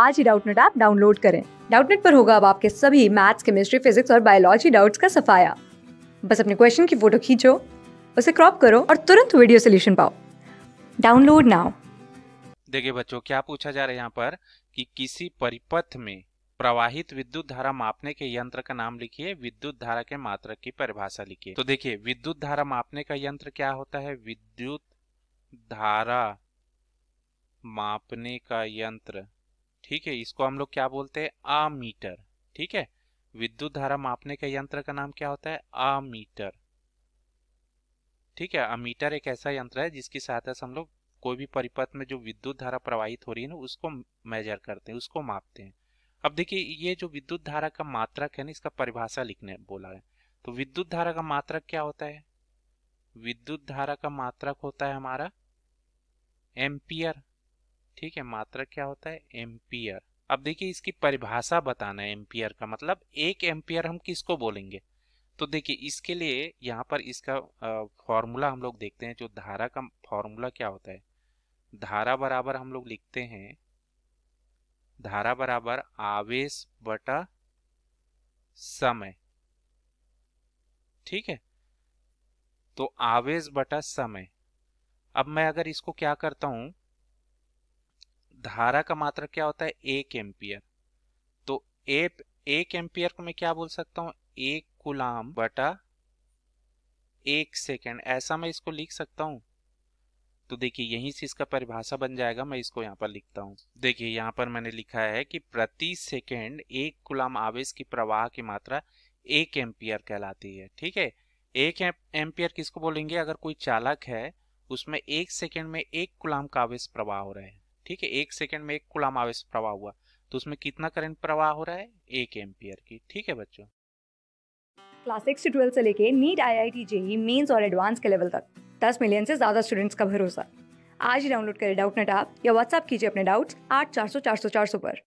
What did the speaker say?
आज ही Doubtnut app download करें डाउटनेट पर होगा अब आपके सभी मैथ्स केमिस्ट्री फिजिक्स और बायोलॉजी डाउट्स का सफाया बस अपने क्वेश्चन की फोटो खींचो उसे क्रॉप करो और तुरंत वीडियो सोल्यूशन पाओ डाउनलोड नाउ देखिए बच्चों क्या पूछा जा रहा है यहाँ पर कि किसी परिपथ में प्रवाहित विद्युत धारा मापने के यंत्र का नाम लिखिए विद्युत धारा के मात्रक की परिभाषा लिखिए तो देखिए विद्युत धारा मापने का यंत्र क्या होता है विद्युत धारा मापने का यंत्र ठीक है इसको हम लोग क्या बोलते हैं आ मीटर ठीक है विद्युत धारा मापने के यंत्र का नाम क्या होता है आ मीटर ठीक है अमीटर एक ऐसा यंत्र है जिसकी सहायता से हम लोग कोई भी परिपथ में जो विद्युत धारा प्रवाहित हो रही है ना उसको मेजर करते हैं उसको मापते हैं अब देखिए ये जो विद्युत धारा का मात्रक है ना इसका परिभाषा लिखने बोला है तो विद्युत धारा का मात्रक क्या होता है विद्युत धारा का मात्रक होता है हमारा एम्पियर ठीक है मात्रक क्या होता है एम्पियर अब देखिए इसकी परिभाषा बताना है एम्पियर का मतलब एक एम्पियर हम किसको बोलेंगे तो देखिए इसके लिए यहाँ पर इसका फॉर्मूला हम लोग देखते हैं जो धारा का फॉर्मूला क्या होता है धारा बराबर हम लोग लिखते हैं धारा बराबर आवेश बटा समय ठीक है तो आवेश बटा समय अब मैं अगर इसको क्या करता हूं धारा का मात्रक क्या होता है एक एम्पियर तो एक एक एम्पियर को मैं क्या बोल सकता हूँ एक गुलाम बटा एक सेकेंड ऐसा मैं इसको लिख सकता हूँ तो देखिए यहीं से इसका परिभाषा बन जाएगा मैं इसको यहाँ पर लिखता हूँ देखिए यहाँ पर मैंने लिखा है कि प्रति सेकेंड एक गुलाम आवेश की प्रवाह की मात्रा एक एम्पियर कहलाती है ठीक है एक एम्पियर किसको बोलेंगे अगर कोई चालक है उसमें एक सेकेंड में एक गुलाम का आवेश प्रवाह हो रहा है ठीक है एक सेकेंड में एक कुलाम आवेश प्रवाह हुआ तो उसमें कितना करंट प्रवाह हो रहा है एक एम्पियर की ठीक है बच्चों क्लास सिक्स से ट्वेल्थ से लेके NEET I I T JEE Mains और एडवांस के लेवल तक दस मिलियन से ज्यादा स्टूडेंट्स का भरोसा आज ही डाउनलोड करें डाउट नेट आप या व्हाट्सअप कीजिए अपने डाउट्स आठ चार सौ चार सौ चार सौ पर